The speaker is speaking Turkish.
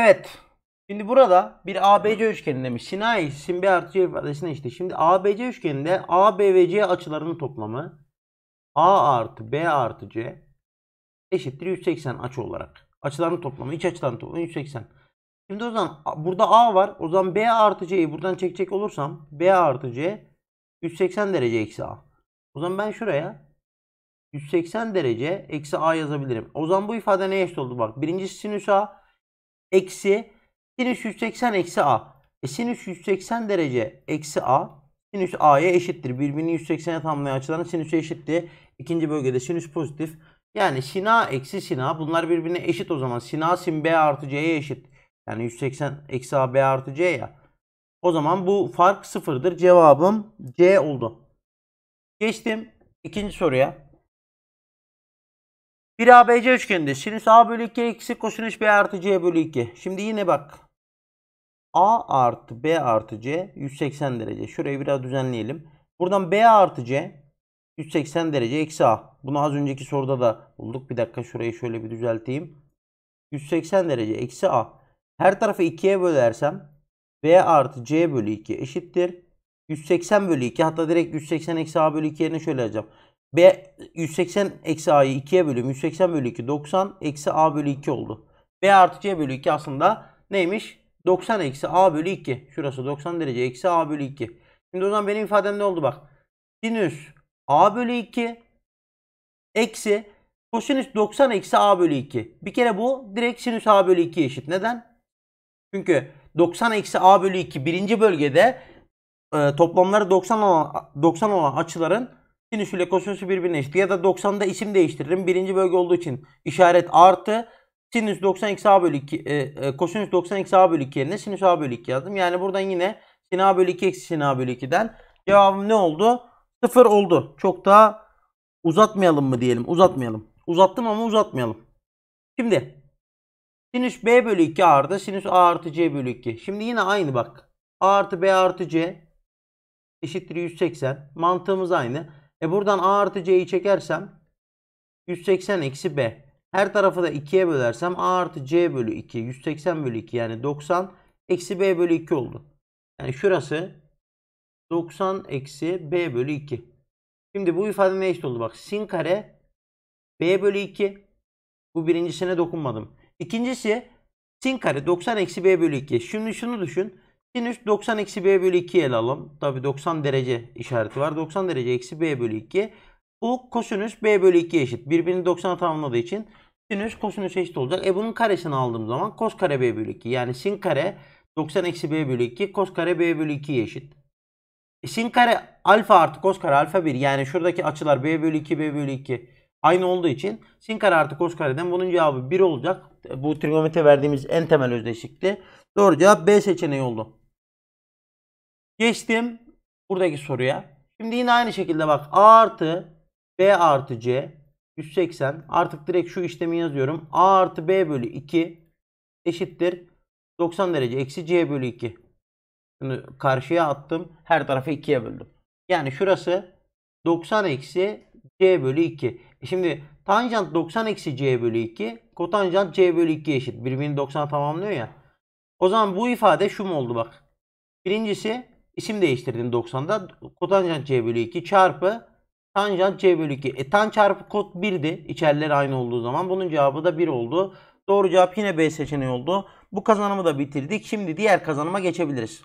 Evet. Şimdi burada bir ABC üçgeni demiş. Sinai sin B artı C ifadesine işte. Şimdi ABC üçgeninde A, B ve C açılarının toplamı A artı B artı C eşittir 180 açı olarak. Açıların toplamı, iç açıların toplamı 180. Şimdi o zaman burada A var. O zaman B artı C'yi buradan çekecek olursam B artı C 180 derece eksi A. O zaman ben şuraya 180 derece eksi A yazabilirim. O zaman bu ifade neye eşit oldu? Bak Birinci sinüs A, eksi sinüs 180 eksi a. E sinüs 180 derece eksi a sinüs a'ya eşittir. Birbirini 180'e tamamlayan açıların sinüsü eşitti. İkinci bölgede sinüs pozitif. Yani sin a eksi sin a bunlar birbirine eşit o zaman. Sin a sin b artı c'ye eşit. Yani 180 eksi a b artı c ya. O zaman bu fark sıfırdır. Cevabım C oldu. Geçtim ikinci soruya. Bir ABC üçgeninde sinüs A bölü 2 eksi kosinüs B artı C bölü 2. Şimdi yine bak. A artı B artı C 180 derece. Şurayı biraz düzenleyelim. Buradan B artı C 180 derece eksi A. Bunu az önceki soruda da bulduk. Bir dakika şurayı şöyle bir düzelteyim. 180 derece eksi A. Her tarafı 2'ye bölersem B artı C bölü 2 eşittir. 180 bölü 2 hatta direkt 180 eksi A bölü 2 yerine şöyle yazacağım. B 180 eksi A'yı 2'ye bölüyorum. 180 bölü 2 90 eksi A bölü 2 oldu. B artı C bölü 2 aslında neymiş? 90 eksi A bölü 2. Şurası 90 derece eksi A bölü 2. Şimdi o zaman benim ifadem ne oldu bak. Sinüs A bölü 2 eksi kosinüs 90 eksi A bölü 2. Bir kere bu direkt sinüs A bölü 2 eşit. Neden? Çünkü 90 eksi A bölü 2 birinci bölgede e, toplamları 90 olan, 90 olan açıların sinüs ile kosinüsü birbirine eşit. Ya da 90'da isim değiştiririm. Birinci bölge olduğu için işaret artı sinüs 90x a bölü 2 e, e, kosinüs 90x a bölü 2 yerine sinüs a bölü 2 yazdım. Yani buradan yine sin a bölü 2 eksi sin a bölü 2'den cevabım ne oldu? 0 oldu. Çok daha uzatmayalım mı diyelim. Uzatmayalım. Uzattım ama uzatmayalım. Şimdi sinüs b bölü 2 artı sinüs a artı c bölü 2. Şimdi yine aynı bak. a artı b artı c eşittir 180. Mantığımız aynı. E buradan A artı C'yi çekersem 180 eksi B. Her tarafı da 2'ye bölersem A artı C bölü 2. 180 bölü 2 yani 90 eksi B bölü 2 oldu. Yani şurası 90 eksi B bölü 2. Şimdi bu ifade ne eşit oldu? Bak sin kare B bölü 2. Bu birincisine dokunmadım. İkincisi sin kare 90 eksi B bölü 2. Şimdi şunu düşün. Sinüs 90 eksi b bölü 2 ele alalım. Tabi 90 derece işareti var. 90 derece eksi b bölü 2. Bu kosinüs b bölü 2 eşit. Birbirini 90'a tamamladığı için sinüs kosinüs eşit olacak. E bunun karesini aldığım zaman kos kare b bölü 2. Yani sin kare 90 eksi b bölü 2 kos kare b bölü 2 eşit. E sin kare alfa artı kos kare alfa 1. Yani şuradaki açılar b bölü 2 b bölü 2 aynı olduğu için sin kare artı kos kareden bunun cevabı 1 olacak. E, bu trigonometre verdiğimiz en temel özdeşlikti. Doğru cevap B seçeneği oldu. Geçtim buradaki soruya. Şimdi yine aynı şekilde bak A artı B artı C 180. Artık direkt şu işlemi yazıyorum. A artı B bölü 2 eşittir 90 derece eksi C bölü 2. Şimdi karşıya attım. Her tarafı 2'ye böldüm. Yani şurası 90 eksi C bölü 2. E şimdi tanjant 90 eksi C bölü 2. Kotanjant C bölü 2 eşit. Birbirini 90'a tamamlıyor ya. O zaman bu ifade şu mu oldu bak. Birincisi İsim değiştirdim 90'da. Kotanjant C bölü 2 çarpı tanjant C bölü 2. E, tan çarpı kot 1'di. İçeriler aynı olduğu zaman. Bunun cevabı da 1 oldu. Doğru cevap yine B seçeneği oldu. Bu kazanımı da bitirdik. Şimdi diğer kazanıma geçebiliriz.